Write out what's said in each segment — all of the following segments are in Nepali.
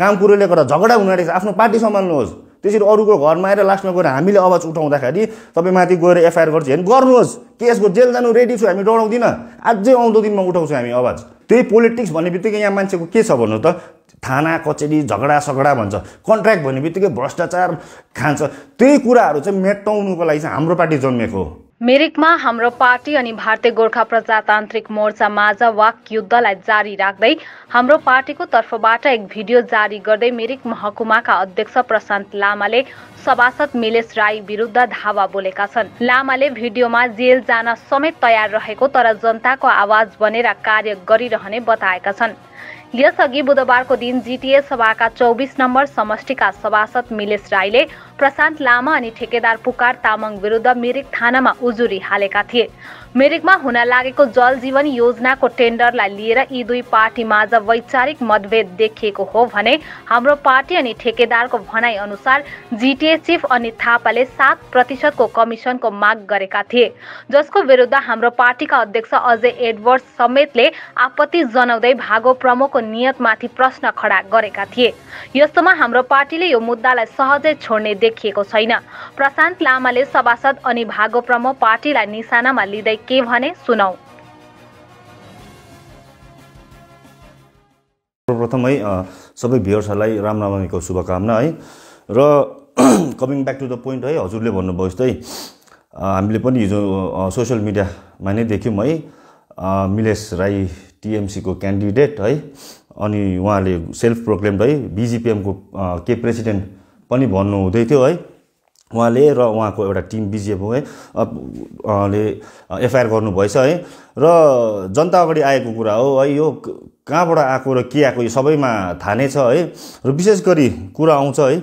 काम कुरोले गर्दा झगडा हुन रहेछ आफ्नो पार्टी सम्हाल्नुहोस् त्यसरी अरूको घरमा आएर लास्टमा गएर हामीले आवाज उठाउँदाखेरि तपाईँ माथि गएर एफआइआर गर्छ हेर्नु गर्नुहोस् केसको जेल जानु रेडी छु हामी डराउँदिन अझै आउँदो दिनमा उठाउँछौँ हामी आवाज त्यही पोलिटिक्स भन्ने बित्तिकै यहाँ मान्छेको के छ भन्नु त थाना कचेरी झगडा सगडा भन्छ कन्ट्र्याक्ट भन्ने बित्तिकै भ्रष्टाचार खान्छ त्यही कुराहरू चाहिँ मेटाउनुको लागि चाहिँ हाम्रो पार्टी जन्मेको हो मिरिकमा हाम्रो पार्टी अनि भारतीय गोर्खा प्रजातान्त्रिक मोर्चा माझ वाक युद्धलाई जारी राख्दै हाम्रो पार्टीको तर्फबाट एक भिडियो जारी गर्दै मिरिक महकुमाका अध्यक्ष प्रशान्त लामाले सभासद मिलेश राई विरुद्ध धावा बोलेका छन् लामाले भिडियोमा जेल जान समेत तयार रहेको तर जनताको आवाज बनेर कार्य गरिरहने बताएका छन् यसअघि बुधबारको दिन जिटिए सभाका चौबिस नम्बर समष्टिका सभासद मिलेश राईले प्रशान्त लामा अनि ठेकेदार पुकार तामाङ विरुद्ध मिरिक थानामा उजुरी हालेका थिए मिरिकमा हुन लागेको जल जीवन योजनाको टेन्डरलाई लिएर यी दुई पार्टी माझ वैचारिक मतभेद देखिएको हो भने हाम्रो पार्टी अनि ठेकेदारको भनाइ अनुसार जिटिए चिफ अनित थापाले सात प्रतिशतको कमिसनको माग गरेका थिए जसको विरुद्ध हाम्रो पार्टीका अध्यक्ष अजय एडवर्ड समेतले आपत्ति जनाउँदै भागो प्रमुखको नियत नियतमाथि प्रश्न खडा गरेका थिए यस्तोमा हाम्रो पार्टीले यो मुद्दालाई सहजै छोड्ने देखिएको छैन प्रशान्त लामाले सभासद अनि भागो प्रमो पार्टीलाई निशानामा लिँदै के भने सुनौ सर्वप्रथमै सबै भ्युवर्सहरूलाई रामनवमीको शुभकामना है र coming back to the point है हजुरले भन्नुभयो जस्तै हामीले पनि हिजो सोसियल मिडियामा नै देख्यौँ है मिलेश राई टिएमसीको क्यान्डिडेट है अनि उहाँले सेल्फ प्रोक्लेम्ड है बिजिपिएमको के प्रेसिडेन्ट पनि भन्नुहुँदै थियो है उहाँले र उहाँको एउटा टिम बिजिएफ है उहाँले एफआइआर गर्नुभएछ है र जनता अगाडि आएको कुरा हो है यो कहाँबाट आएको र के आएको यो सबैमा थाहा नै छ है र विशेष गरी कुरा आउँछ है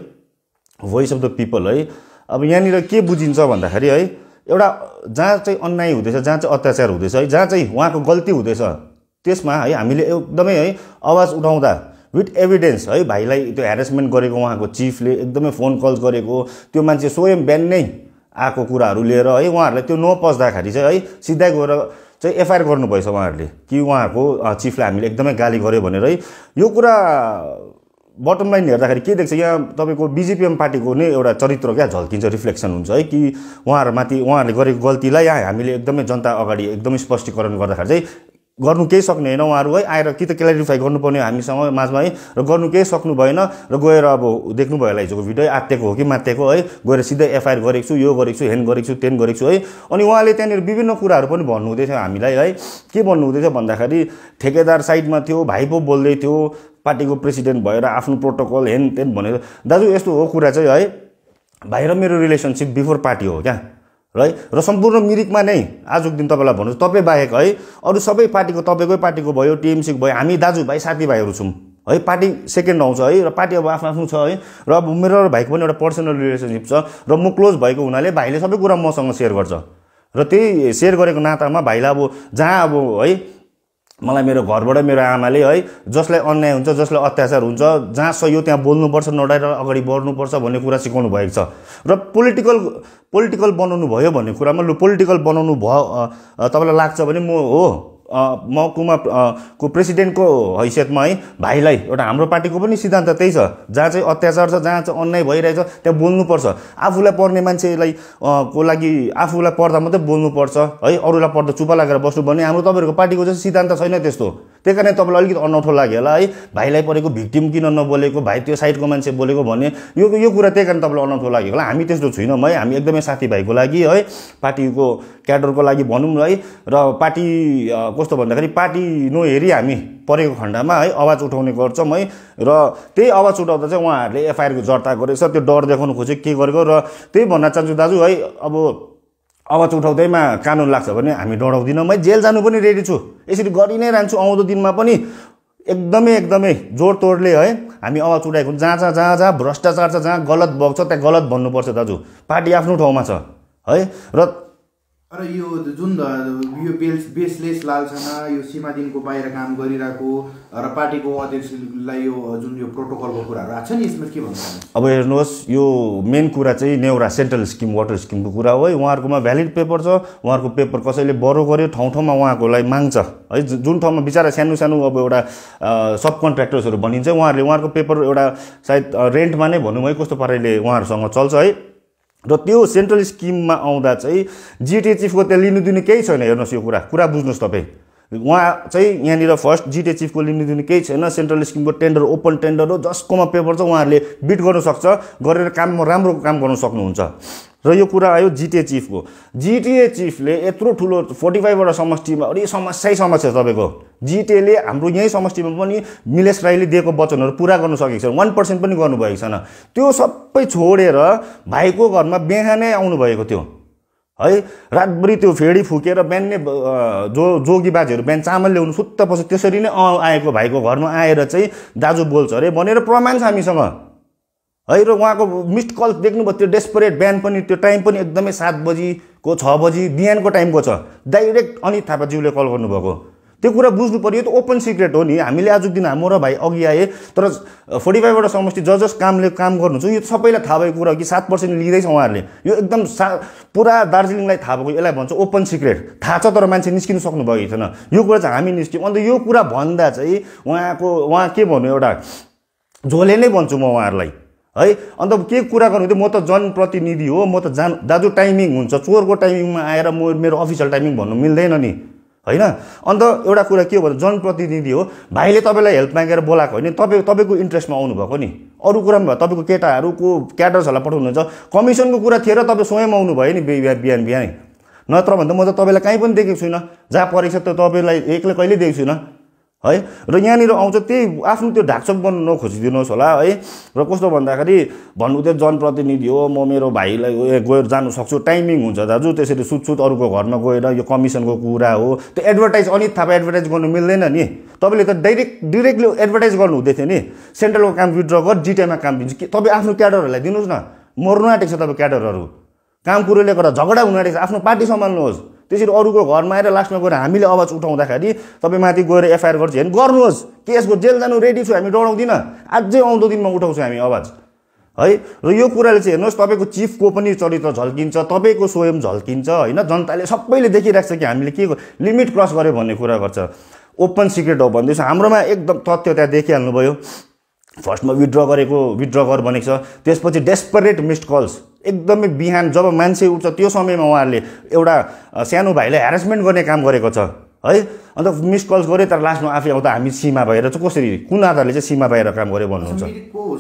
भोइस अफ द पिपल है अब यहाँनिर के बुझिन्छ भन्दाखेरि है एउटा जहाँ चाहिँ अन्याय हुँदैछ जहाँ चाहिँ अत्याचार हुँदैछ है जहाँ चाहिँ उहाँको गल्ती हुँदैछ त्यसमा है हामीले एकदमै है आवाज उठाउँदा विथ एभिडेन्स है भाइलाई त्यो हेरेसमेन्ट गरेको उहाँको चिफले एकदमै फोन कल गरेको त्यो मान्छे स्वयं बिहान नै आएको कुराहरू लिएर है उहाँहरूलाई त्यो नपस्दाखेरि चाहिँ है सिधै गएर चाहिँ एफआइआर गर्नुभएछ उहाँहरूले कि उहाँहरूको चिफलाई हामीले एकदमै गाली गऱ्यो भनेर है यो कुरा बटम लाइन हेर्दाखेरि के देख्छ यहाँ तपाईँको बिजेपिएम पार्टीको नै एउटा चरित्र क्या झल्किन्छ रिफ्लेक्सन हुन्छ है कि उहाँहरूमाथि उहाँहरूले गरेको गल्तीलाई यहाँ हामीले एकदमै जनता अगाडि एकदमै स्पष्टीकरण गर्दाखेरि चाहिँ गर्नु केही सक्ने होइन उहाँहरू है आएर कि त क्ल्यारिफाई गर्नुपर्ने हामीसँग माझमा है र गर्नु केही सक्नु भएन र गएर अब देख्नुभयो होला हिजोको भिडियो आत्तेको हो कि मात्तेको है गएर सिधै एफआइआर गरेको छु यो गरेको छु हेन गरेको छु तेन गरेको छु है अनि उहाँले त्यहाँनिर विभिन्न कुराहरू पनि भन्नुहुँदैछ हामीलाई है के भन्नुहुँदैछ भन्दाखेरि ठेकेदार साइडमा थियो भाइ पो बोल्दै थियो पार्टीको प्रेसिडेन्ट भएर आफ्नो प्रोटोकल हेन तेन भनेर दाजु यस्तो हो कुरा चाहिँ है भाइ र मेरो रिलेसनसिप बिफोर पार्टी हो क्या है र सम्पूर्ण मिरिकमा नै आजको दिन तपाईँलाई भन्नु तपाईँ बाहेक है अरू सबै पार्टीको तपाईँकै पार्टीको भयो टिएमसीको भयो हामी दाजुभाइ साथीभाइहरू छौँ है पार्टी सेकेन्ड आउँछ है र पार्टी अब आफ्नो आफ्नो छ है र अब मेरो र भाइको पनि एउटा पर्सनल रिलेसनसिप छ र म क्लोज भएको हुनाले भाइले सबै कुरा मसँग सेयर गर्छ र त्यही सेयर गरेको नातामा भाइलाई अब जहाँ अब है मलाई मेरो घरबाट मेरो आमाले है जसलाई अन्याय हुन्छ जसलाई अत्याचार हुन्छ जहाँ सही हो त्यहाँ बोल्नुपर्छ नडाएर अगाडि बढ्नुपर्छ भन्ने कुरा सिकाउनु भएको छ र पोलिटिकल पोलिटिकल बनाउनु भयो भन्ने कुरामा लु पोलिटिकल बनाउनु भयो तपाईँलाई लाग्छ भने म हो महकुमा को प्रेसिडेन्टको हैसियतमा है भाइलाई एउटा हाम्रो पार्टीको पनि सिद्धान्त त्यही छ जहाँ चाहिँ अत्याचार छ जहाँ चाहिँ अन्याय भइरहेछ त्यहाँ बोल्नुपर्छ आफूलाई पर्ने मान्छेलाई को लागि आफूलाई पर्दा मात्रै बोल्नुपर्छ है अरूलाई पर्दा चुपा लागेर बस्नु भन्ने हाम्रो तपाईँहरूको पार्टीको चाहिँ सिद्धान्त छैन त्यस्तो त्यही कारण तपाईँलाई अलिकति अनौठो लाग्यो होला है भाइलाई परेको भिक्टिम किन नबोलेको भाइ त्यो साइडको मान्छे बोलेको भने यो यो कुरा त्यही कारण तपाईँलाई अनौठो लाग्यो होला हामी त्यस्तो छुइनौँ है हामी एकदमै साथीभाइको लागि है पार्टीको क्याडरको लागि भनौँ है र पार्टी कस्तो भन्दाखेरि पार्टी नहेरी हामी परेको खण्डमा है आवाज उठाउने गर्छौँ है र त्यही आवाज उठाउँदा चाहिँ उहाँहरूले एफआइआरको जर्ता गरेको छ त्यो डर देखाउनु खोजेको के गरेको र त्यही भन्न चाहन्छु दाजु है अब आवाज उठाउँदैमा कानुन लाग्छ भने हामी डराउँदिनँ मै जेल जानु पनि रेडी छु यसरी गरि नै रहन्छु आउँदो दिनमा पनि एकदमै एकदमै जोड जोडतोडले है हामी आवाज उठाएको जहाँ जहाँ जहाँ जहाँ भ्रष्टाचार छ जहाँ गलत भएको छ त्यहाँ गलत भन्नुपर्छ दाजु पार्टी आफ्नो ठाउँमा छ है र र यो जुन यो बेस बेसलेस लालसाना यो दिनको बाहिर काम गरिरहेको र पार्टीको अध्यक्षलाई यो जुन यो प्रोटोकलको कुराहरू आएको छ नि यसमा के भन्नु अब हेर्नुहोस् यो मेन कुरा चाहिँ नेउरा सेन्ट्रल स्किम वाटर स्किमको कुरा हो है उहाँहरूकोमा भ्यालिड पेपर छ उहाँहरूको पेपर कसैले बरो गर्यो ठाउँ ठाउँमा उहाँहरूकोलाई माग्छ है जुन ठाउँमा बिचरा सानो सानो अब एउटा सब कन्ट्र्याक्टर्सहरू भनिन्छ उहाँहरूले उहाँहरूको पेपर एउटा सायद रेन्टमा नै भनौँ है कस्तो पाराले उहाँहरूसँग चल्छ है र त्यो सेन्ट्रल स्किममा आउँदा चाहिँ जिटिए चिफको त्यहाँ लिनु दिनु केही छैन हेर्नुहोस् यो कुरा कुरा बुझ्नुहोस् तपाईँ उहाँ चाहिँ यहाँनिर फर्स्ट जिटिए चिफको लिनु दिनु केही छैन सेन्ट्रल स्किमको टेन्डर ओपन टेन्डर हो जसकोमा पेपर छ उहाँहरूले बिट सक्छ गरेर काम राम्रो काम गर्नु सक्नुहुन्छ र यो कुरा आयो जिटिए चिफको जिटिए चिफले यत्रो ठुलो फोर्टी फाइभवटा समष्टिमा अरे समस्यै समस्या तपाईँको जिटिएले हाम्रो यहीँ समष्टिमा पनि मिलेस राईले दिएको वचनहरू पुरा गर्नु सकेको छैन वान पर्सेन्ट पनि गर्नुभएको छैन त्यो सबै छोडेर भाइको घरमा बिहानै आउनुभएको थियो है रातभरि त्यो फेडी फुकेर नै जो जोगी बाजेहरू बिहान चामल ल्याउनु सुत्ता पछि त्यसरी नै आएको भाइको घरमा आएर चाहिँ दाजु बोल्छ अरे भनेर प्रमाण छ हामीसँग है र उहाँको मिस्ड कल देख्नुभयो त्यो डेस्परेट बिहान पनि त्यो टाइम पनि एकदमै सात बजीको छ बजी बिहानको टाइमको छ डाइरेक्ट अनित थापाज्यूले कल गर्नुभएको त्यो कुरा बुझ्नु पऱ्यो त ओपन सिक्रेट हो नि हामीले आजको दिन हाम्रो र भाइ अघि आएँ तर फोर्टी फाइभवटा समष्टि ज जस कामले काम गर्नुहुन्छ यो सबैलाई थाहा भएको कुरा हो कि सात पर्सेन्ट लिँदैछ उहाँहरूले यो एकदम सा पुरा दार्जिलिङलाई थाहा भएको यसलाई भन्छ ओपन सिक्रेट थाहा छ तर मान्छे निस्किनु सक्नुभएको छैन यो कुरा चाहिँ हामी निस्क्यौँ अन्त यो कुरा भन्दा चाहिँ उहाँको उहाँ के भन्नु एउटा झोले नै भन्छु म उहाँहरूलाई है अन्त के कुरा गर्नु म त जनप्रतिनिधि हो म त जान दाजु टाइमिङ हुन्छ चोरको टाइमिङमा आएर म मेरो अफिसियल टाइमिङ भन्नु मिल्दैन नि होइन अन्त एउटा कुरा के हो भने जनप्रतिनिधि हो भाइले तपाईँलाई हेल्प मागेर बोलाएको होइन तपाईँ तपाईँको इन्ट्रेस्टमा आउनुभएको नि अरू कुरामा भयो तपाईँको केटाहरूको क्याडर्सहरूलाई पठाउनुहुन्छ कमिसनको कुरा थिएर तपाईँ स्वयं आउनुभयो नि बिहान बिहानै नत्र भन्दा म त तपाईँलाई कहीँ पनि देखेको छुइनँ जहाँ परेको छ त तपाईँलाई एक्लै कहिल्यै देखेको छुइनँ है र यहाँनिर आउँछ त्यही आफ्नो त्यो बन्नु नखोजिदिनुहोस् होला है र कस्तो भन्दाखेरि भन्नु त्यो जनप्रतिनिधि हो म मेरो भाइलाई गएर जानु सक्छु टाइमिङ हुन्छ दाजु त्यसरी सुत्सुत अरूको घरमा गएर यो कमिसनको कुरा हो त्यो एडभर्टाइज अनित थापा एडभर्टाइज गर्नु मिल्दैन नि तपाईँले त डाइरेक्ट डिरेक्टली एडभर्टाइज गर्नु हुँदै थियो नि सेन्ट्रलको काम विथड्र गर जिटिएमा काम दिन्छु कि तपाईँ आफ्नो क्याडरहरूलाई दिनुहोस् न मर्नु आँटेको छ तपाईँ क्याडरहरू काम कुरोले गर्दा झगडा हुनु आँटेको छ आफ्नो पार्टी सम्हाल्नुहोस् त्यसरी अरूको घरमा आएर लास्टमा गएर हामीले आवाज उठाउँदाखेरि तपाईँ माथि गएर एफआइआर गर्छ हेर्नु गर्नुहोस् केसको जेल जानु रेडी छु हामी डराउँदिनँ अझै आउँदो दिनमा उठाउँछौँ हामी आवाज है र यो कुराले चाहिँ हेर्नुहोस् तपाईँको चिफको पनि चरित्र झल्किन्छ तपाईँको स्वयं झल्किन्छ होइन जनताले सबैले देखिरहेको छ कि हामीले के लिमिट क्रस गर्यो भन्ने कुरा गर्छ ओपन सिक्रेट हो भन्दैछ हाम्रोमा एकदम तथ्य त्यहाँ देखिहाल्नुभयो फर्स्टमा विथड्र गरेको विथड्र गर भनेको छ त्यसपछि डेस्परेट मिस्ड कल्स एकदमै बिहान जब मान्छे उठ्छ त्यो समयमा उहाँहरूले एउटा सानो भाइलाई हेरेसमेन्ट गर्ने काम गरेको छ है अन्त मिस कल्स गऱ्यो तर लास्टमा आफै आउँदा हामी सीमा भएर चाहिँ कसरी कुन आधारले चाहिँ सीमा भएर काम गऱ्यो भन्नुहुन्छ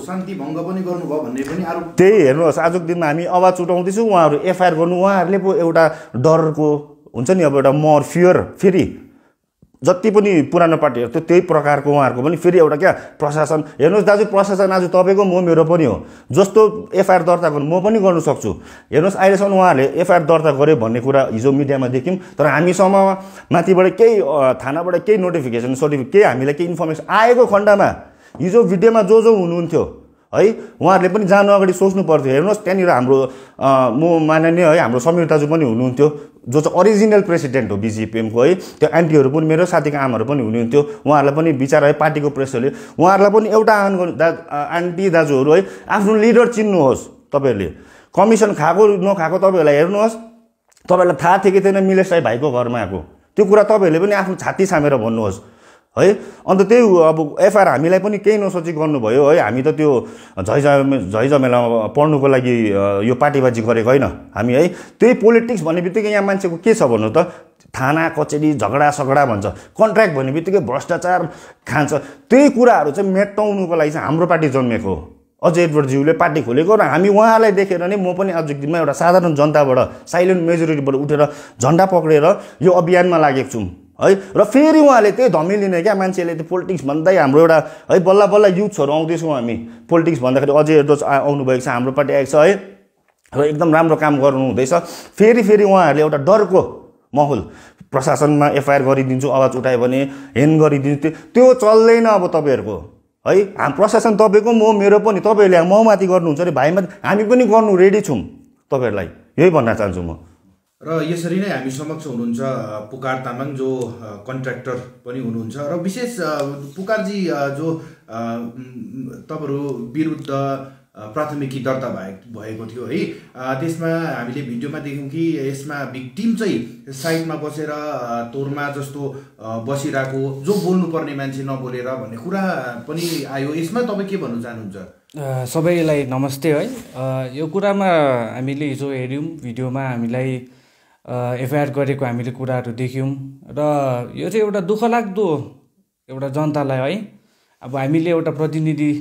शान्ति पनि पनि भन्ने त्यही हेर्नुहोस् आजको दिनमा हामी आवाज उठाउँदैछौँ उहाँहरू एफआइआर गर्नु उहाँहरूले पो एउटा डरको हुन्छ नि अब एउटा मर फियर फेरि जति पनि पुरानो पार्टीहरू थियो त्यही प्रकारको उहाँहरूको पनि फेरि एउटा क्या प्रशासन हेर्नुहोस् दाजु प्रशासन आज तपाईँको म मेरो पनि हो जस्तो एफआइआर दर्ता गर्नु म पनि गर्नु सक्छु हेर्नुहोस् अहिलेसम्म उहाँहरूले एफआइआर दर्ता गऱ्यो भन्ने कुरा हिजो मिडियामा देख्यौँ तर हामीसम्म माथिबाट केही थानाबाट केही नोटिफिकेसन सर्टिफिकेट केही हामीलाई केही इन्फर्मेसन आएको खण्डमा हिजो भिडियोमा जो जो हुनुहुन्थ्यो है उहाँहरूले पनि जानु अगाडि सोच्नु पर्थ्यो हेर्नुहोस् त्यहाँनिर हाम्रो म माननीय है हाम्रो समीर दाजु पनि हुनुहुन्थ्यो जो चाहिँ अरिजिनल प्रेसिडेन्ट हो बिजिपिएमको है त्यो आन्टीहरू पनि मेरो साथीको आमाहरू पनि हुनुहुन्थ्यो उहाँहरूलाई पनि विचार है पार्टीको प्रेसहरूले उहाँहरूलाई पनि एउटा आह्वान गर्नु दा आन्टी दाजुहरू है आफ्नो लिडर चिन्नुहोस् तपाईँहरूले कमिसन खाएको नखाएको तपाईँहरूलाई हेर्नुहोस् तपाईँहरूलाई थाहा थियो कि थिएन मिलेश राई भाइको घरमा आएको त्यो कुरा तपाईँहरूले पनि आफ्नो छाती छामेर भन्नुहोस् है अन्त त्यही अब एफआइआर हामीलाई पनि केही नसोची गर्नुभयो है हामी त त्यो झै झमेलामा पढ्नुको लागि यो पार्टीबाजी गरेको होइन हामी है त्यही पोलिटिक्स भन्ने बित्तिकै यहाँ मान्छेको के छ भन्नु त थाना कचेरी झगडा सगडा भन्छ कन्ट्र्याक्ट भन्ने बित्तिकै भ्रष्टाचार खान्छ त्यही कुराहरू चाहिँ मेटाउनुको लागि चाहिँ हाम्रो पार्टी जन्मेको हो अझ एडवर्डज्यूले पार्टी खोलेको र हामी उहाँलाई देखेर नै म पनि आजको दिनमा एउटा साधारण जनताबाट साइलेन्ट मेजोरिटीबाट उठेर झन्डा पक्रेर यो अभियानमा लागेको छौँ है र फेरि उहाँले त्यही धमी लिने क्या मान्छेले त्यो पोलिटिक्स भन्दै हाम्रो एउटा है बल्ल बल्ल युथ्सहरू आउँदैछौँ हामी पोलिटिक्स भन्दाखेरि अझै एउटा आउनुभएको छ हाम्रो पार्टी आएको छ है र एकदम राम्रो काम गर्नु हुँदैछ फेरि फेरि उहाँहरूले एउटा डरको माहौल प्रशासनमा एफआइआर गरिदिन्छु आवाज उठायो भने हेन गरिदिन्छु त्यो चल्दैन अब तपाईँहरूको है हाम प्रशासन तपाईँको म मेरो पनि तपाईँहरूले ममाथि गर्नुहुन्छ अरे भाइमाथि हामी पनि गर्नु रेडी छौँ तपाईँहरूलाई यही भन्न चाहन्छु म र यसरी नै हामी समक्ष हुनुहुन्छ पुकार तामाङ जो कन्ट्र्याक्टर पनि हुनुहुन्छ र विशेष पुकारजी जो तपाईँहरू विरुद्ध प्राथमिकी दर्ता भए भएको थियो है त्यसमा हामीले भिडियोमा देख्यौँ कि यसमा भिक्टिम चाहिँ साइडमा बसेर तोरमा जस्तो बसिरहेको जो बोल्नुपर्ने मान्छे नबोलेर भन्ने कुरा पनि आयो यसमा तपाईँ के भन्न चाहनुहुन्छ सबैलाई नमस्ते है यो कुरामा हामीले हिजो हेऱ्यौँ भिडियोमा हामीलाई एफआइआर गरेको हामीले कुराहरू देख्यौँ र यो चाहिँ एउटा दुःखलाग्दो एउटा जनतालाई है अब हामीले एउटा प्रतिनिधि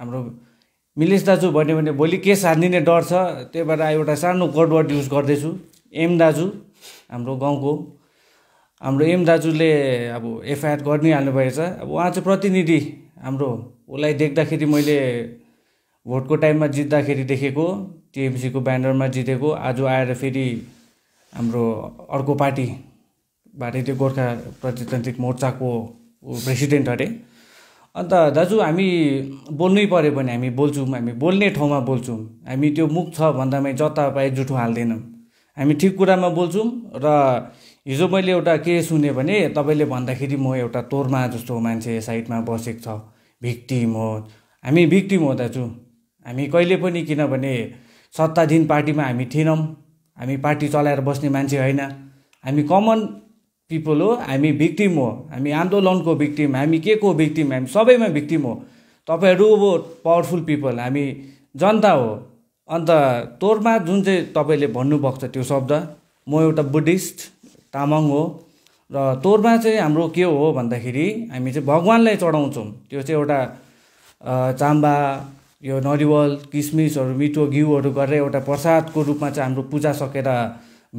हाम्रो मिलेश दाजु भन्यो भने भोलि केस हानिदिने डर छ त्यही भएर एउटा सानो कोडवर्ड युज गर्दैछु एम दाजु हाम्रो गाउँको हाम्रो एम दाजुले अब एफआइआर गरि हाल्नुभएछ अब उहाँ चाहिँ प्रतिनिधि हाम्रो उसलाई देख्दाखेरि मैले भोटको टाइममा जित्दाखेरि देखेको टिएमसीको ब्यानरमा जितेको आज आएर फेरि हाम्रो अर्को पार्टी भारतीय गोर्खा प्रजातान्त्रिक मोर्चाको प्रेसिडेन्ट अरे अन्त दाजु हामी बोल्नै पऱ्यो भने हामी बोल्छौँ हामी बोल्ने ठाउँमा बोल्छौँ हामी त्यो मुख छ भन्दामै जता पाए जुठो हाल्दैनौँ हामी ठिक कुरामा बोल्छौँ र हिजो मैले एउटा के सुने भने तपाईँले भन्दाखेरि म एउटा तोर्मा जस्तो मान्छे साइडमा बसेको छ भिक्टिम हो हामी भिक्टिम हो दाजु हामी कहिले पनि किनभने सत्ताधीन पार्टीमा हामी थिएनौँ हामी पार्टी चलाएर बस्ने मान्छे होइन हामी कमन पिपल हो हामी भिक्टिम हो हामी आन्दोलनको भिक्टिम हामी के को भिक्टिम हामी सबैमा भिक्टिम हो तपाईँहरू अब पावरफुल पिपल हामी जनता हो अन्त तोरमा जुन चाहिँ तपाईँले भन्नुभएको छ त्यो शब्द म एउटा बुद्धिस्ट तामाङ हो र तोरमा चाहिँ हाम्रो के हो भन्दाखेरि हामी चाहिँ भगवान्लाई चढाउँछौँ त्यो चाहिँ एउटा चाम्बा यो नरिवल किसमिसहरू मिठो घिउहरू गरेर एउटा प्रसादको रूपमा चाहिँ हाम्रो पूजा सकेर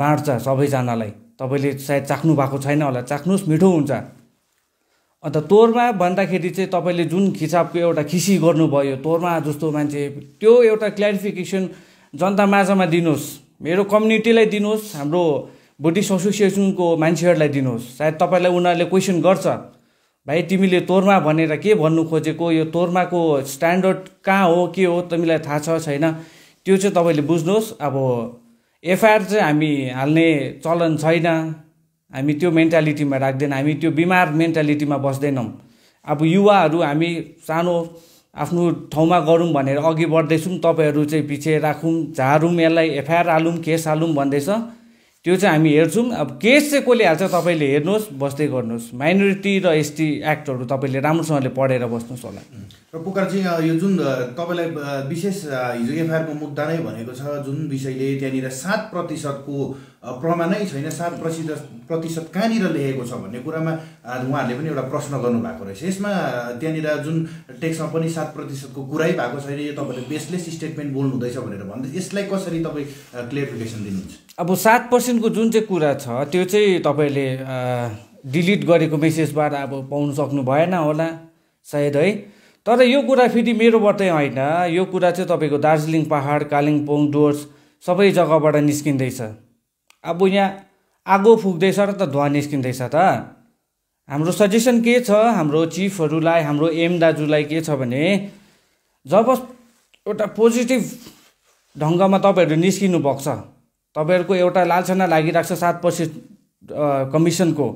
बाँड्छ सबैजनालाई तपाईँले सायद चाख्नु भएको छैन होला चाख्नुहोस् मिठो हुन्छ अन्त तोरमा भन्दाखेरि चाहिँ तपाईँले जुन हिसाबको एउटा खिसी गर्नुभयो तोरमा जस्तो मान्छे त्यो एउटा क्ल्यारिफिकेसन जनता माझमा दिनुहोस् मेरो कम्युनिटीलाई दिनुहोस् हाम्रो बुद्धिस्ट एसोसिएसनको मान्छेहरूलाई दिनुहोस् सायद तपाईँलाई उनीहरूले क्वेसन गर्छ भाइ तिमीले तोर्मा भनेर के भन्नु खोजेको यो तोर्माको स्ट्यान्डर्ड कहाँ हो के हो तिमीलाई थाहा छ छैन त्यो चाहिँ तपाईँले बुझ्नुहोस् अब एफआइआर चाहिँ हामी हाल्ने चलन छैन हामी त्यो मेन्टालिटीमा राख्दैन हामी त्यो बिमार मेन्टालिटीमा बस्दैनौँ अब युवाहरू हामी सानो आफ्नो ठाउँमा गरौँ भनेर अघि बढ्दैछौँ तपाईँहरू चाहिँ पछि राखौँ झारौँ यसलाई एफआइआर हालौँ केस हालौँ भन्दैछ त्यो चाहिँ हामी हेर्छौँ अब केस चाहिँ कसले हाल्छ तपाईँले हेर्नुहोस् बस्दै गर्नुहोस् माइनोरिटी र एसटी एक्टहरू तपाईँले राम्रोसँगले पढेर बस्नुहोस् होला र चाहिँ यो जुन तपाईँलाई विशेष हिजो एफआइआरको मुद्दा नै भनेको छ जुन विषयले त्यहाँनिर सात प्रतिशतको प्रमाणै छैन सात प्रतिशत प्रतिशत कहाँनिर लेखेको छ भन्ने कुरामा उहाँहरूले पनि एउटा प्रश्न गर्नुभएको रहेछ यसमा त्यहाँनिर जुन टेक्समा पनि सात प्रतिशतको कुरै भएको छैन यो तपाईँले बेसलेस स्टेटमेन्ट बोल्नु हुँदैछ भनेर भन्दै यसलाई कसरी तपाईँ क्लियरिफिकेसन दिनुहुन्छ अब सात पर्सेन्टको जुन चाहिँ कुरा छ त्यो चाहिँ तपाईँले डिलिट गरेको मेसेजबाट अब पाउनु सक्नु भएन होला सायद है तर यो कुरा फेरि मेरोबाटै होइन यो कुरा चाहिँ तपाईँको दार्जिलिङ पाहाड कालिम्पोङ डुवर्स सबै जग्गाबाट निस्किँदैछ अब यहाँ आगो फुक्दैछ र त धुवा निस्किँदैछ त हाम्रो सजेसन के छ हाम्रो चिफहरूलाई हाम्रो एम दाजुलाई के छ भने जब एउटा पोजिटिभ ढङ्गमा तपाईँहरू निस्किनु भएको छ तपाईँहरूको एउटा लालसना लागिरहेको छ सात पर्सेन्ट कमिसनको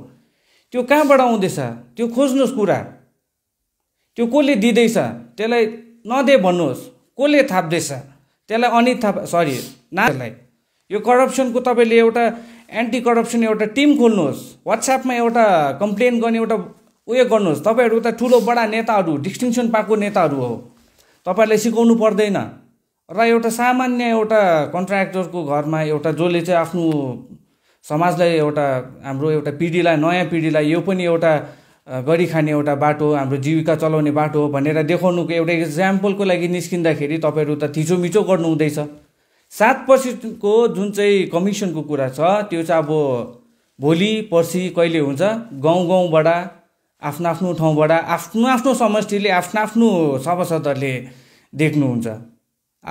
त्यो कहाँबाट आउँदैछ त्यो खोज्नुहोस् कुरा त्यो कसले दिँदैछ त्यसलाई नदे भन्नुहोस् कसले थाप्दैछ त्यसलाई अनित थाप सरी नालाई यो करप्सनको तपाईँले एउटा एन्टी करप्सन एउटा टिम खोल्नुहोस् वाट्सएपमा एउटा कम्प्लेन गर्ने एउटा उयो गर्नुहोस् तपाईँहरू त ठुलो बडा नेताहरू डिस्टिङसन पाएको नेताहरू हो तपाईँहरूलाई सिकाउनु पर्दैन र एउटा सामान्य एउटा कन्ट्र्याक्टरको घरमा एउटा जसले चाहिँ आफ्नो समाजलाई एउटा हाम्रो एउटा पिँढीलाई नयाँ पिँढीलाई यो पनि एउटा गरी खाने एउटा बाटो हाम्रो जीविका चलाउने बाटो हो भनेर देखाउनुको एउटा इक्जाम्पलको लागि निस्किँदाखेरि तपाईँहरू त थिचोमिचो गर्नु हुँदैछ सात पर्सेन्टको जुन चाहिँ कमिसनको कुरा छ त्यो चाहिँ अब भोलि पर्सि कहिले हुन्छ गाउँ गाउँबाट आफ्नो आफ्नो ठाउँबाट आफ्नो आफ्नो समष्टिले आफ्नो आफ्नो सभासदहरूले देख्नुहुन्छ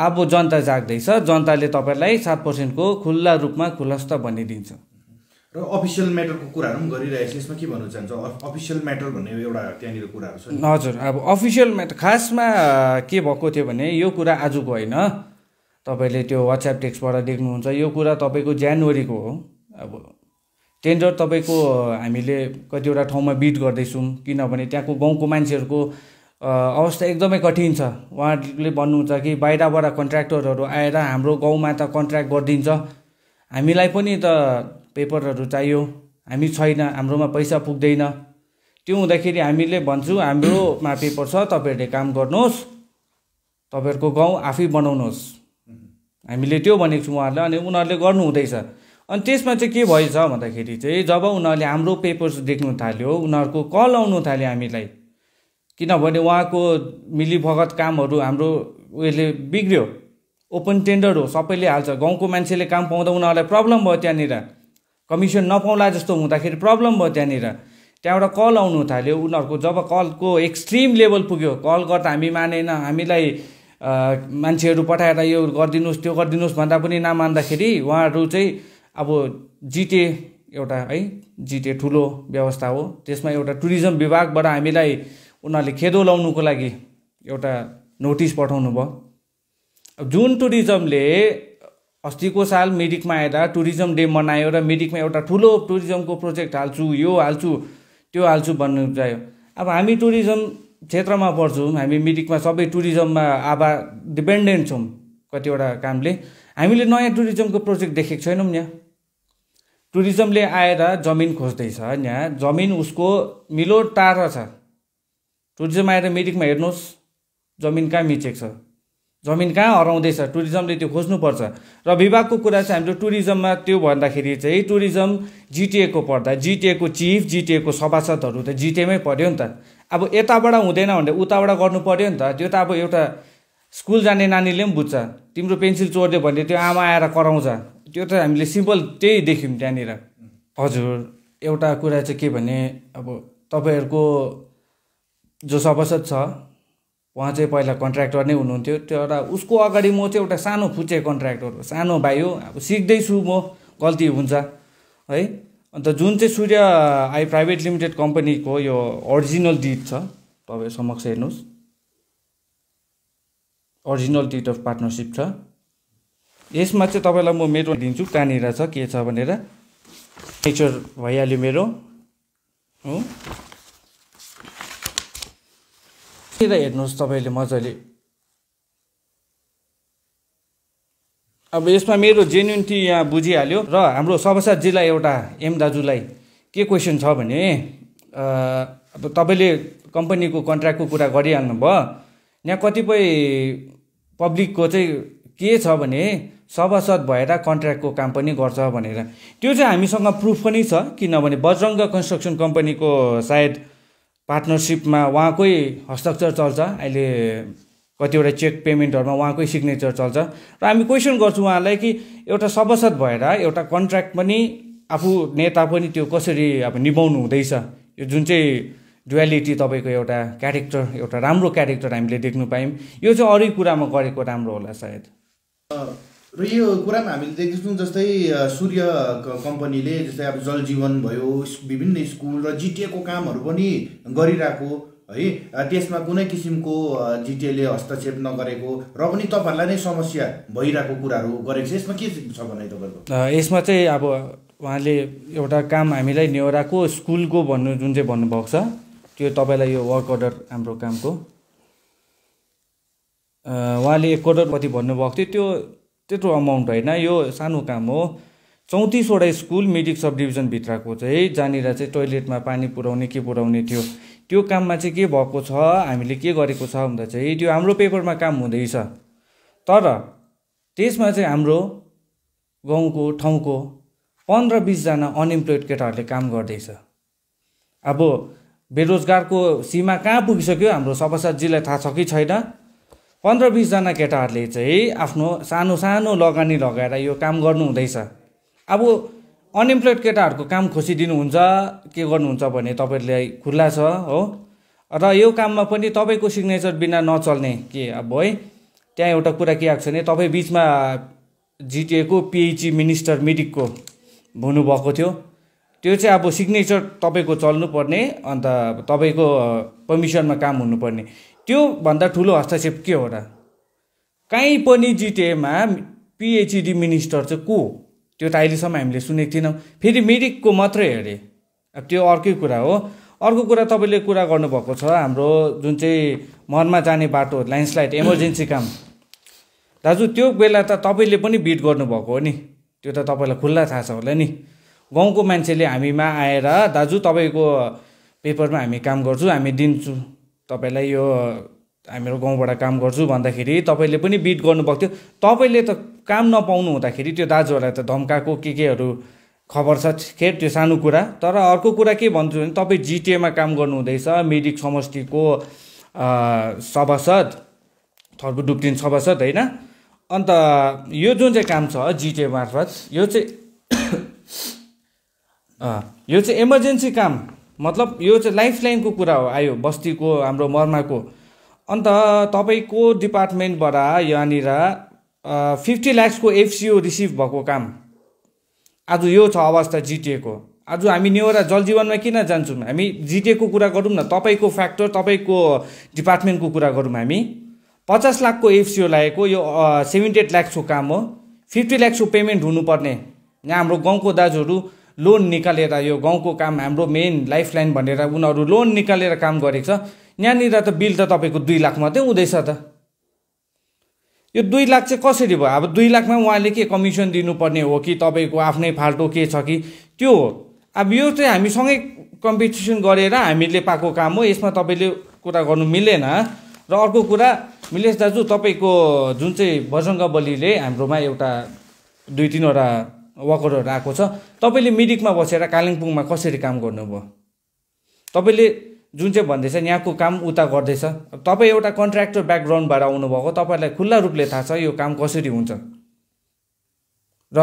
अब जनता जाग्दैछ जनताले तपाईँलाई सात पर्सेन्टको खुल्ला रूपमा खुलस्त भनिदिन्छ र अफिसियल म्याटरको कुराहरू पनि गरिरहेछ यसमा के भन्न चाहन्छ अफिसियल म्याटर भन्ने एउटा त्यहाँनिर कुराहरू छ हजुर अब अफिसियल म्याटर खासमा के भएको थियो भने यो कुरा आजको होइन तपाईँले त्यो वाट्सएप टेक्स्टबाट देख्नुहुन्छ यो कुरा तपाईँको जनवरीको हो अब टेन्डर तपाईँको हामीले कतिवटा ठाउँमा बिट गर्दैछौँ किनभने त्यहाँको गाउँको मान्छेहरूको अवस्था एकदमै कठिन छ उहाँहरूले भन्नुहुन्छ कि बाहिरबाट कन्ट्र्याक्टरहरू आएर हाम्रो गाउँमा त कन्ट्र्याक्ट गरिदिन्छ हामीलाई पनि त पेपरहरू चाहियो हामी छैन हाम्रोमा पैसा पुग्दैन त्यो हुँदाखेरि हामीले भन्छौँ हाम्रोमा पेपर छ तपाईँहरूले काम गर्नुहोस् तपाईँहरूको गाउँ आफै बनाउनुहोस् हामीले त्यो भनेको छौँ उहाँहरूलाई अनि उनीहरूले गर्नुहुँदैछ अनि त्यसमा चाहिँ के भएछ भन्दाखेरि चाहिँ जब उनीहरूले हाम्रो पेपर्स देख्नु थाल्यो उनीहरूको कल आउनु थाल्यो हामीलाई किनभने उहाँको मिलिभगत कामहरू हाम्रो उयोले बिग्रियो ओपन टेन्डर हो सबैले हाल्छ गाउँको मान्छेले काम पाउँदा उनीहरूलाई प्रब्लम भयो त्यहाँनिर कमिसन नपाउँला जस्तो हुँदाखेरि प्रब्लम भयो त्यहाँनिर त्यहाँबाट कल आउनु थाल्यो उनीहरूको जब कलको एक्सट्रिम लेभल पुग्यो कल गर्दा हामी मानेन हामीलाई मान्छेहरू पठाएर यो गरिदिनुहोस् त्यो गरिदिनुहोस् भन्दा पनि नमान्दाखेरि उहाँहरू चाहिँ अब जिटे एउटा है जिटे ठुलो व्यवस्था हो त्यसमा एउटा टुरिज्म विभागबाट हामीलाई उनीहरूले खेदो लाउनुको लागि एउटा नोटिस पठाउनु भयो जुन टुरिज्मले अस्तिको साल मिरिकमा आएर टुरिज्म डे मनायो र मिरिकमा एउटा ठुलो टुरिज्मको प्रोजेक्ट हाल्छु यो हाल्छु त्यो हाल्छु भन्नु जायो अब हामी टुरिज्म क्षेत्रमा पर्छौँ हामी मिरिकमा सबै टुरिज्ममा आभा डिपेन्डेन्ट छौँ कतिवटा कामले हामीले नयाँ टुरिज्मको प्रोजेक्ट देखेको छैनौँ यहाँ टुरिज्मले आएर जमिन खोज्दैछ यहाँ जमिन उसको मिलो टाढा छ टुरिज्म आएर मिरिकमा हेर्नुहोस् जमिन कहाँ मिचेको छ जमिन कहाँ हराउँदैछ टुरिज्मले त्यो खोज्नुपर्छ र विभागको कुरा चाहिँ हाम्रो टुरिज्ममा त्यो भन्दाखेरि चाहिँ टुरिज्म जिटिएको पर्दा जिटिएको चिफ जिटिएको सभासदहरू त जिटिएमै पऱ्यो नि त अब यताबाट हुँदैन भने उताबाट गर्नु पऱ्यो नि त त्यो त अब एउटा स्कुल जाने नानीले पनि बुझ्छ तिम्रो पेन्सिल चोरिदियो भने त्यो आमा आएर कराउँछ त्यो त हामीले सिम्पल त्यही देख्यौँ त्यहाँनिर हजुर एउटा कुरा चाहिँ के भने अब तपाईँहरूको जो सभासद छ उहाँ चाहिँ पहिला कन्ट्र्याक्टर नै हुनुहुन्थ्यो त्यो एउटा उसको अगाडि म चाहिँ एउटा सानो फुचे कन्ट्र्याक्टर सानो भाइ हो अब सिक्दैछु म गल्ती हुन्छ है अन्त जुन चाहिँ सूर्य आई प्राइभेट लिमिटेड कम्पनीको यो ओरिजिनल डिट छ तपाईँ समक्ष हेर्नुहोस् ओरिजिनल डिट अफ पार्टनरसिप छ यसमा चाहिँ तपाईँलाई म मेरो दिन्छु कहाँनिर छ के छ भनेर नेचर भइहाल्यो मेरो हो हेर्नुहोस् तपाईँले मजाले अब यसमा मेरो जेन्युनिटी यहाँ बुझिहाल्यो र हाम्रो जीलाई एउटा एम दाजुलाई के क्वेसन छ भने अब तपाईँले कम्पनीको कन्ट्र्याक्टको कुरा गरिहाल्नु भयो यहाँ कतिपय पब्लिकको चाहिँ के छ भने सभासद भएर कन्ट्र्याक्टको काम पनि गर्छ भनेर त्यो चाहिँ हामीसँग प्रुफ पनि छ किनभने बजरङ्ग कन्स्ट्रक्सन कम्पनीको सायद पार्टनरसिपमा उहाँकै हस्ताक्षर चल्छ अहिले कतिवटा चेक पेमेन्टहरूमा उहाँकै सिग्नेचर चल्छ र हामी क्वेसन गर्छौँ उहाँलाई कि एउटा सभासद भएर एउटा कन्ट्र्याक्ट पनि आफू नेता पनि त्यो कसरी अब निभाउनु हुँदैछ यो जुन चाहिँ डुवालिटी तपाईँको एउटा क्यारेक्टर एउटा राम्रो क्यारेक्टर हामीले देख्नु पायौँ यो चाहिँ अरू कुरामा गरेको राम्रो होला सायद र यो कुरामा हामीले देख्दैछौँ जस्तै सूर्य कम्पनीले जस्तै अब जल जीवन भयो विभिन्न स्कुल र जिटिएको कामहरू पनि गरिरहेको है त्यसमा कुनै किसिमको जिटिएले हस्तक्षेप नगरेको र पनि तपाईँहरूलाई नै समस्या भइरहेको कुराहरू गरेको छ यसमा के छ भने तपाईँको यसमा चाहिँ अब उहाँले एउटा काम हामीलाई नेवराको स्कुलको भन्नु जुन चाहिँ भन्नुभएको छ त्यो तपाईँलाई यो वर्क अर्डर हाम्रो कामको उहाँले एक करोडपति भन्नुभएको थियो त्यो त्यत्रो अमाउन्ट होइन यो सानो काम हो चौतिसवटा स्कुल मिडिक सब डिभिजनभित्रको चाहिँ जहाँनिर चाहिँ टोइलेटमा पानी पुऱ्याउने के पुऱ्याउने थियो त्यो काममा चाहिँ के भएको छ हामीले के गरेको छ भन्दा चाहिँ त्यो हाम्रो पेपरमा काम हुँदैछ तर त्यसमा चाहिँ हाम्रो गाउँको ठाउँको पन्ध्र बिसजना अनइम्प्लोइड केटाहरूले काम गर्दैछ अब बेरोजगारको सीमा कहाँ पुगिसक्यो हाम्रो सभासदजीलाई थाहा छ कि छैन पन्ध्र बिसजना केटाहरूले चाहिँ आफ्नो सानो सानो लगानी लगाएर यो काम गर्नु हुँदैछ अब अनइम्प्लोइड केटाहरूको काम खोसिदिनुहुन्छ के गर्नुहुन्छ भने तपाईँहरूलाई खुल्ला छ हो र यो काममा पनि तपाईँको सिग्नेचर बिना नचल्ने के अब है त्यहाँ एउटा कुरा के आएको छ भने तपाईँ बिचमा जिटिएको पिएचई मिनिस्टर मिरिकको हुनुभएको थियो त्यो चाहिँ अब सिग्नेचर तपाईँको चल्नुपर्ने अन्त तपाईँको पर्मिसनमा काम हुनुपर्ने त्योभन्दा ठुलो हस्तक्षेप के हो र कहीँ पनि जिटिएमा पिएचइडी मिनिस्टर चाहिँ को त्यो त अहिलेसम्म हामीले सुनेको थिएनौँ फेरि मिरिकको मात्रै हेरेँ अब त्यो अर्कै कुरा हो अर्को कुरा तपाईँले कुरा गर्नुभएको छ हाम्रो जुन चाहिँ मनमा जाने बाटो ल्यान्डस्लाइड इमर्जेन्सी काम दाजु त्यो बेला त तपाईँले पनि बिट गर्नुभएको हो नि त्यो त तपाईँलाई खुल्ला थाहा छ होला नि गाउँको मान्छेले हामीमा आएर दाजु तपाईँको पेपरमा हामी काम गर्छु हामी दिन्छु तपाईँलाई यो हामीहरू गाउँबाट काम गर्छु भन्दाखेरि तपाईँले पनि बिट गर्नुभएको थियो तपाईँले त काम नपाउनु हुँदाखेरि त्यो दाजुहरूलाई त धम्काको के केहरू खबर छ खेर त्यो सानो कुरा तर अर्को कुरा के भन्छु भने तपाईँ जिटिएमा काम गर्नुहुँदैछ मिरिक समष्टिको सभासद थर्पु डुप्टिन सभासद होइन अन्त यो जुन चाहिँ काम छ जिटिए मार्फत यो चाहिँ यो चाहिँ इमर्जेन्सी काम मतलब यो चाहिँ लाइफ लाइनको कुरा हो आयो बस्तीको हाम्रो मर्माको अन्त तपाईँको डिपार्टमेन्टबाट यहाँनिर फिफ्टी ल्याक्सको एफसिओ रिसिभ भएको काम आज यो छ अवस्था जिटिएको आज हामी नेवरा जलजीवनमा किन जान्छौँ हामी जिटिएको कुरा गरौँ न तपाईँको फ्याक्टर तपाईँको डिपार्टमेन्टको कुरा गरौँ हामी पचास लाखको एफसिओ लागेको यो सेभेन्टी एट ल्याक्सको काम हो फिफ्टी ल्याक्सको पेमेन्ट हुनुपर्ने यहाँ हाम्रो गाउँको दाजुहरू लोन निकालेर यो गाउँको काम हाम्रो मेन लाइफ लाइन भनेर उनीहरू लोन निकालेर काम गरेको छ यहाँनिर त बिल त तपाईँको दुई लाख मात्रै हुँदैछ त यो दुई लाख चाहिँ कसरी भयो अब दुई लाखमा उहाँले के कमिसन दिनुपर्ने हो कि तपाईँको आफ्नै फाल्टो के छ कि त्यो हो अब यो चाहिँ हामीसँगै कम्पिटिसन गरेर हामीले पाएको काम हो यसमा तपाईँले कुरा गर्नु मिलेन र अर्को कुरा मिलेस दाजु तपाईँको जुन चाहिँ बजरङ्ग बलिले हाम्रोमा एउटा दुई तिनवटा वकरहरू आएको छ तपाईँले मिरिकमा बसेर कालिम्पोङमा कसरी काम गर्नुभयो तपाईँले जुन चाहिँ भन्दैछ यहाँको काम उता गर्दैछ तपाईँ एउटा कन्ट्र्याक्टर ब्याकग्राउन्डबाट आउनुभएको तपाईँलाई खुल्ला रूपले थाहा छ यो काम कसरी हुन्छ र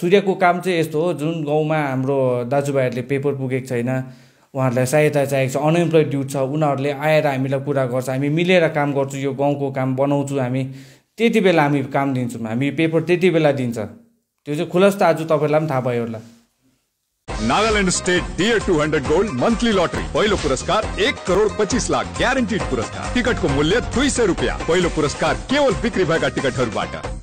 सूर्यको काम चाहिँ यस्तो हो जुन गाउँमा हाम्रो दाजुभाइहरूले पेपर पुगेको छैन उहाँहरूलाई सहायता चाहिएको छ अनइम्प्लोइड युथ छ उनीहरूले आएर हामीलाई कुरा गर्छ हामी मिलेर काम गर्छु यो गाउँको काम बनाउँछु हामी त्यति बेला हामी काम दिन्छौँ हामी पेपर त्यति बेला दिन्छ त्यो चाहिँ खुलस्त आज तपाईँलाई पनि थाहा भयो होला Nagaland state two hundred gold monthly lottery पहले पुरस्कार एक करोड़ पच्चीस लाख ग्यारंटीड पुरस्कार टिकट को मूल्य दुई सौ रुपया पहले पुरस्कार केवल बिक्री भएका टिकट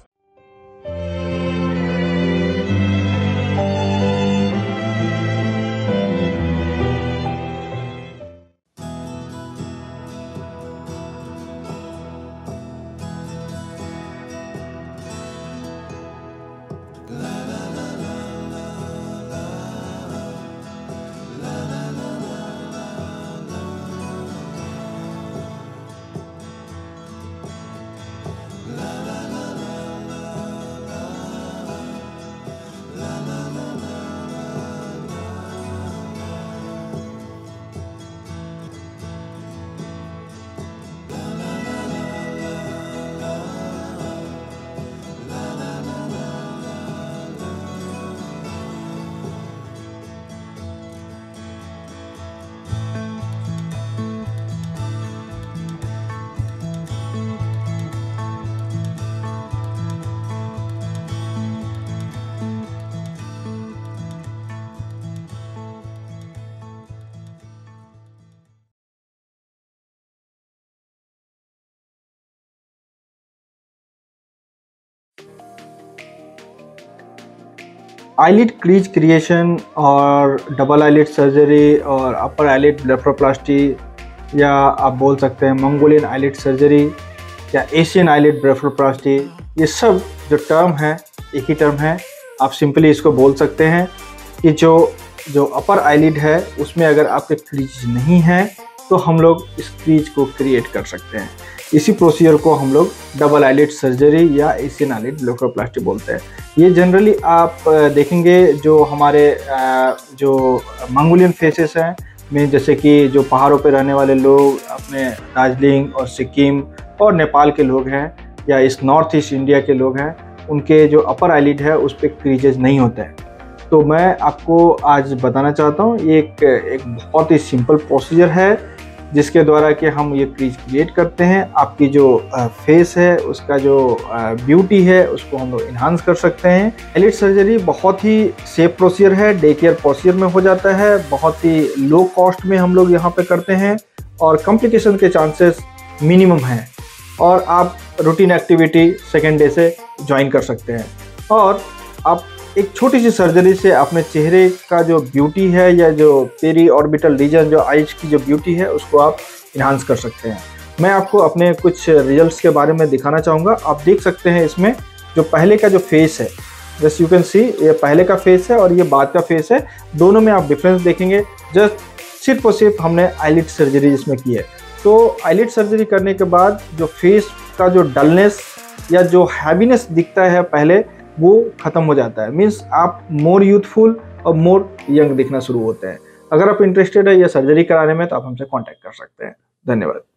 आईलिट क्रीज क्रिएशन और डबल आईलिट सर्जरी और अपर आईलिट ब्रेफ्रोप्लास्टी या आप बोल सकते हैं मंगोलियन आईलिट सर्जरी या एशियन आईलिट ब्रेफ्रोप्लास्टी ये सब जो टर्म है एक ही टर्म है आप सिंपली इसको बोल सकते हैं कि जो जो अपर आईलिड है उसमें अगर आपके क्रीज नहीं है तो हम लोग इस क्रीज को क्रिएट कर सकते हैं इसी प्रोसीजर को हम लोग डबल आईलेट सर्जरी या एसियन आईलेट ब्लोकोप्लास्टी बोलते हैं ये जनरली आप देखेंगे जो हमारे जो मंगोलियन फेसेस हैं में जैसे कि जो पहाड़ों पर रहने वाले लोग अपने दार्जिलिंग और सिक्किम और नेपाल के लोग हैं या इस नॉर्थ ईस्ट इंडिया के लोग हैं उनके जो अपर आईलिड है उस पर क्रीजेज नहीं होते हैं तो मैं आपको आज बताना चाहता हूँ ये एक एक बहुत ही सिंपल प्रोसीजर है जिसके द्वारा कि हम ये क्रीज क्रिएट करते हैं आपकी जो फेस है उसका जो ब्यूटी है उसको हम लोग इन्हांस कर सकते हैं एलिट सर्जरी बहुत ही सेफ प्रोसीजर है डे केयर प्रोसीजर में हो जाता है बहुत ही लो कॉस्ट में हम लोग यहाँ पर करते हैं और कॉम्प्लिकेशन के चांसेस मिनिमम हैं और आप रूटीन एक्टिविटी सेकेंड डे से ज्वाइन कर सकते हैं और आप एक छोटी सी सर्जरी से अपने चेहरे का जो ब्यूटी है या जो पेरी ऑर्बिटल रीजन जो आइज की जो ब्यूटी है उसको आप इन्हांस कर सकते हैं मैं आपको अपने कुछ रिजल्ट्स के बारे में दिखाना चाहूँगा आप देख सकते हैं इसमें जो पहले का जो फेस है जस्ट यू कैन सी ये पहले का फेस है और ये बाद का फेस है दोनों में आप डिफरेंस देखेंगे जस्ट सिर्फ और सिर्फ हमने आईलिट सर्जरी इसमें की है तो आईलिट सर्जरी करने के बाद जो फेस का जो डलनेस या जो हैवीनेस दिखता है पहले वो ख़त्म हो जाता है मीन्स आप मोर यूथफुल और मोर यंग दिखना शुरू होते हैं अगर आप इंटरेस्टेड है यह सर्जरी कराने में तो आप हमसे कॉन्टैक्ट कर सकते हैं धन्यवाद